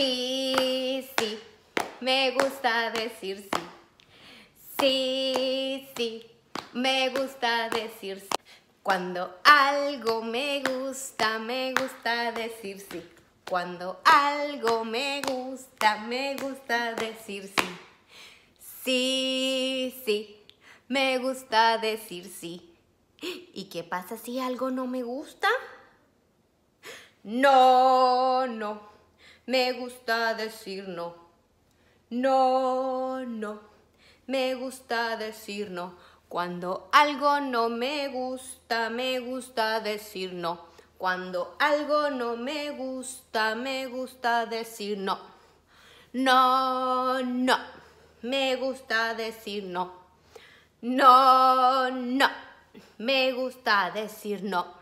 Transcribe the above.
Sí, sí, me gusta decir sí. Sí, sí, me gusta decir sí. Cuando algo me gusta, me gusta decir sí. Cuando algo me gusta, me gusta decir sí. Sí, sí, me gusta decir sí. ¿Y qué pasa si algo no me gusta? No, no me gusta decir no. No, no, me gusta decir no. Cuando algo no me gusta, me gusta decir no. Cuando algo no me gusta, me gusta decir no. No, no, me gusta decir no. No, no, me gusta decir no.